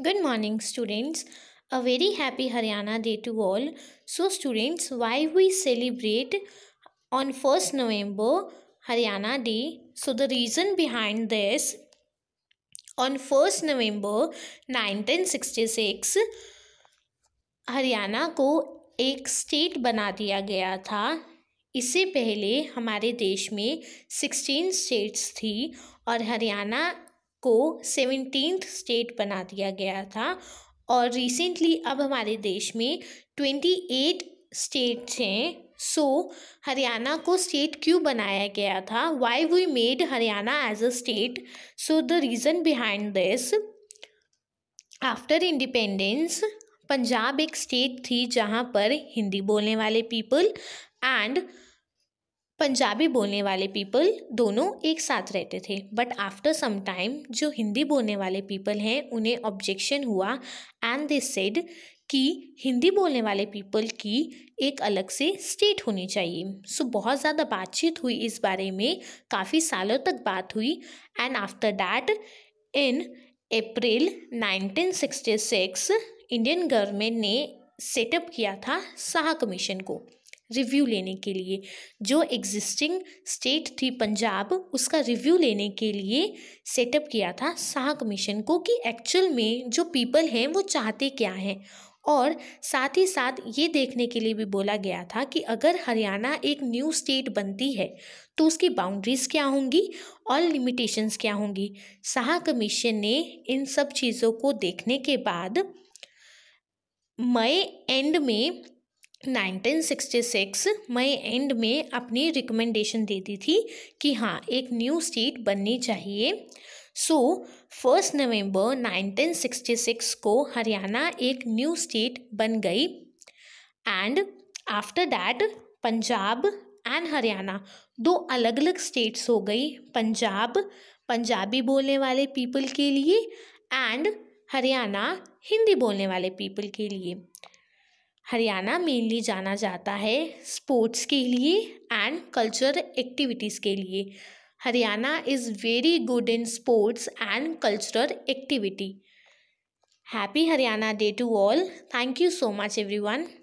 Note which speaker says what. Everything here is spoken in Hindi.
Speaker 1: good morning students a very happy Haryana day to all so students why we celebrate on first November Haryana day so the reason behind this on first November nineteen sixty six Haryana को एक स्टेट बना दिया गया था इससे पहले हमारे देश में सिक्सटीन स्टेट्स थी और हरियाणा को सेवनटीन स्टेट बना दिया गया था और रिसेंटली अब हमारे देश में ट्वेंटी एट स्टेट्स हैं सो हरियाणा को स्टेट क्यों बनाया गया था why we made Haryana as a state so the reason behind this after independence Punjab एक स्टेट थी जहाँ पर हिंदी बोलने वाले पीपल एंड पंजाबी बोलने वाले पीपल दोनों एक साथ रहते थे बट आफ्टर सम टाइम जो हिंदी बोलने वाले पीपल हैं उन्हें ऑब्जेक्शन हुआ एंड दे सेड कि हिंदी बोलने वाले पीपल की एक अलग से स्टेट होनी चाहिए सो so, बहुत ज़्यादा बातचीत हुई इस बारे में काफ़ी सालों तक बात हुई and after that in April 1966 Indian government ने सेटअप किया था शाह कमीशन को रिव्यू लेने के लिए जो एग्जिस्टिंग स्टेट थी पंजाब उसका रिव्यू लेने के लिए सेटअप किया था शाह कमीशन को कि एक्चुअल में जो पीपल हैं वो चाहते क्या हैं और साथ ही साथ ये देखने के लिए भी बोला गया था कि अगर हरियाणा एक न्यू स्टेट बनती है तो उसकी बाउंड्रीज़ क्या होंगी और लिमिटेशंस क्या होंगी शाह कमीशन ने इन सब चीज़ों को देखने के बाद मई एंड में 1966 मई एंड में अपनी रिकमेंडेशन दे दी थी कि हाँ एक न्यू स्टेट बननी चाहिए सो फर्स्ट नवंबर 1966 को हरियाणा एक न्यू स्टेट बन गई and after that Punjab and Haryana दो अलग अलग स्टेट्स हो गई पंजाब पंजाबी बोलने वाले पीपल के लिए एंड हरियाणा हिंदी बोलने वाले पीपल के लिए हरियाणा मेनली जाना जाता है स्पोर्ट्स के लिए एंड कल्चर एक्टिविटीज़ के लिए Haryana is very good in sports and cultural activity happy Haryana day to all thank you so much every